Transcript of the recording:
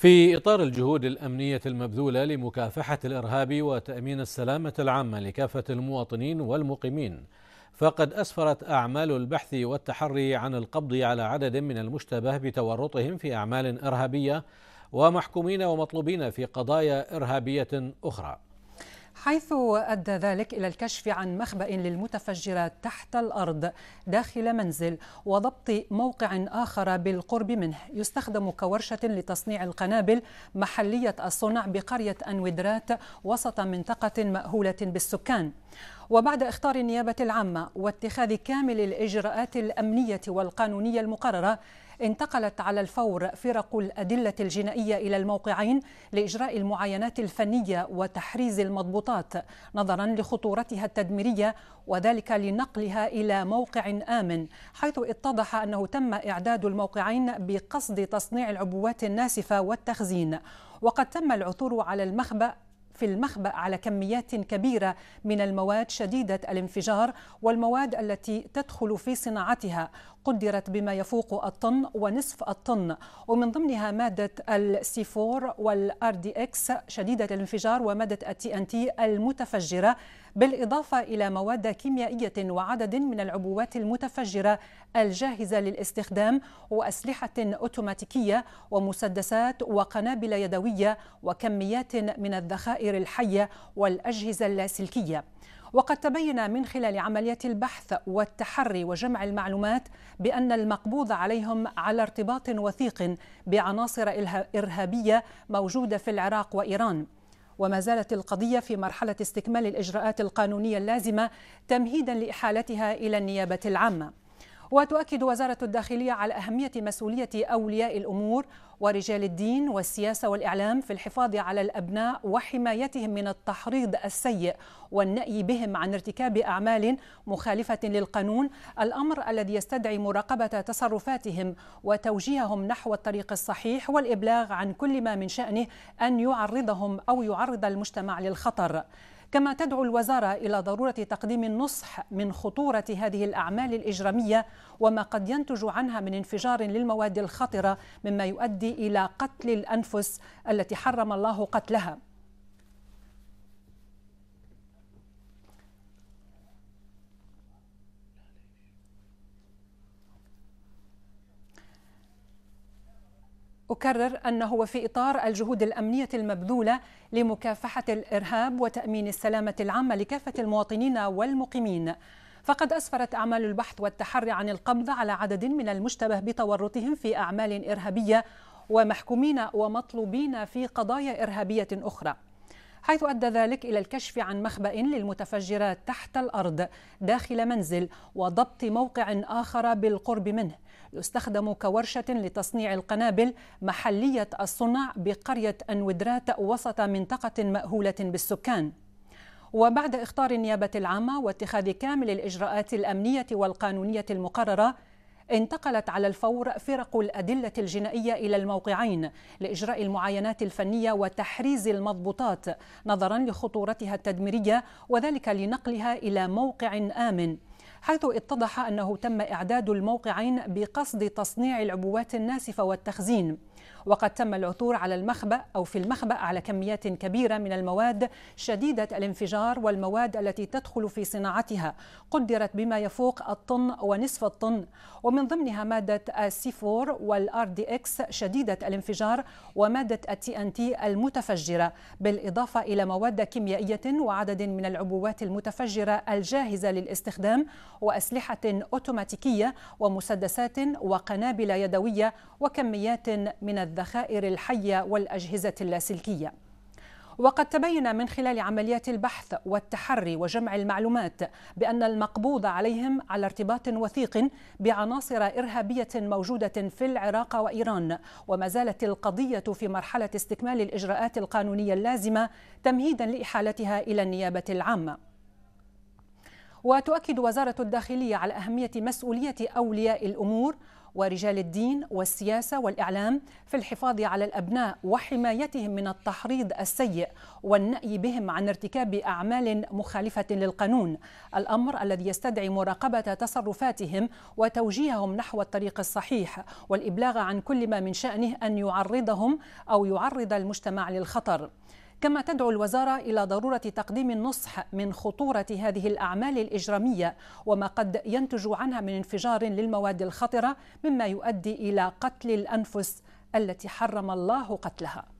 في إطار الجهود الأمنية المبذولة لمكافحة الإرهاب وتأمين السلامة العامة لكافة المواطنين والمقيمين فقد أسفرت أعمال البحث والتحري عن القبض على عدد من المشتبه بتورطهم في أعمال إرهابية ومحكومين ومطلوبين في قضايا إرهابية أخرى حيث أدى ذلك إلى الكشف عن مخبأ للمتفجرات تحت الأرض داخل منزل وضبط موقع آخر بالقرب منه يستخدم كورشة لتصنيع القنابل محلية الصنع بقرية أنودرات وسط منطقة مأهولة بالسكان وبعد إخطار النيابة العامة واتخاذ كامل الإجراءات الأمنية والقانونية المقررة انتقلت على الفور فرق الأدلة الجنائية إلى الموقعين لإجراء المعاينات الفنية وتحريز المضبوطات نظرا لخطورتها التدميرية وذلك لنقلها إلى موقع آمن حيث اتضح أنه تم إعداد الموقعين بقصد تصنيع العبوات الناسفة والتخزين وقد تم العثور على المخبأ في المخبأ على كميات كبيرة من المواد شديدة الانفجار والمواد التي تدخل في صناعتها قدرت بما يفوق الطن ونصف الطن ومن ضمنها مادة السي 4 والار دي اكس شديدة الانفجار ومادة التي ان تي المتفجرة بالإضافة إلى مواد كيميائية وعدد من العبوات المتفجرة الجاهزة للاستخدام وأسلحة أوتوماتيكية ومسدسات وقنابل يدوية وكميات من الذخائر الحية والأجهزة اللاسلكية وقد تبين من خلال عمليات البحث والتحري وجمع المعلومات بأن المقبوض عليهم على ارتباط وثيق بعناصر إرهابية موجودة في العراق وإيران وما زالت القضية في مرحلة استكمال الإجراءات القانونية اللازمة تمهيدا لإحالتها إلى النيابة العامة وتؤكد وزارة الداخلية على أهمية مسؤولية أولياء الأمور ورجال الدين والسياسة والإعلام في الحفاظ على الأبناء وحمايتهم من التحريض السيء والنأي بهم عن ارتكاب أعمال مخالفة للقانون الأمر الذي يستدعي مراقبة تصرفاتهم وتوجيههم نحو الطريق الصحيح والإبلاغ عن كل ما من شأنه أن يعرضهم أو يعرض المجتمع للخطر كما تدعو الوزارة إلى ضرورة تقديم النصح من خطورة هذه الأعمال الإجرامية وما قد ينتج عنها من انفجار للمواد الخطرة مما يؤدي إلى قتل الأنفس التي حرم الله قتلها أكرر أنه في إطار الجهود الأمنية المبذولة لمكافحة الإرهاب وتأمين السلامة العامة لكافة المواطنين والمقيمين فقد أسفرت أعمال البحث والتحري عن القبض على عدد من المشتبه بتورطهم في أعمال إرهابية ومحكومين ومطلوبين في قضايا إرهابية أخرى حيث أدى ذلك إلى الكشف عن مخبأ للمتفجرات تحت الأرض داخل منزل وضبط موقع آخر بالقرب منه يستخدم كورشة لتصنيع القنابل محلية الصنع بقرية أنودرات وسط منطقة مأهولة بالسكان وبعد إخطار النيابة العامة واتخاذ كامل الإجراءات الأمنية والقانونية المقررة انتقلت على الفور فرق الأدلة الجنائية إلى الموقعين لإجراء المعاينات الفنية وتحريز المضبوطات نظرا لخطورتها التدميرية وذلك لنقلها إلى موقع آمن حيث اتضح أنه تم إعداد الموقعين بقصد تصنيع العبوات الناسفة والتخزين وقد تم العثور على المخبأ أو في المخبأ على كميات كبيرة من المواد شديدة الانفجار والمواد التي تدخل في صناعتها قدرت بما يفوق الطن ونصف الطن ومن ضمنها مادة السي 4 والار دي اكس شديدة الانفجار ومادة التي ان تي المتفجرة بالإضافة إلى مواد كيميائية وعدد من العبوات المتفجرة الجاهزة للاستخدام وأسلحة أوتوماتيكية ومسدسات وقنابل يدوية وكميات من الذخائر الحية والأجهزة اللاسلكية وقد تبين من خلال عمليات البحث والتحري وجمع المعلومات بأن المقبوض عليهم على ارتباط وثيق بعناصر إرهابية موجودة في العراق وإيران وما زالت القضية في مرحلة استكمال الإجراءات القانونية اللازمة تمهيدا لإحالتها إلى النيابة العامة وتؤكد وزارة الداخلية على أهمية مسؤولية أولياء الأمور ورجال الدين والسياسه والاعلام في الحفاظ على الابناء وحمايتهم من التحريض السيء والنأي بهم عن ارتكاب اعمال مخالفه للقانون، الامر الذي يستدعي مراقبه تصرفاتهم وتوجيههم نحو الطريق الصحيح والابلاغ عن كل ما من شانه ان يعرضهم او يعرض المجتمع للخطر. كما تدعو الوزارة إلى ضرورة تقديم النصح من خطورة هذه الأعمال الإجرامية وما قد ينتج عنها من انفجار للمواد الخطرة مما يؤدي إلى قتل الأنفس التي حرم الله قتلها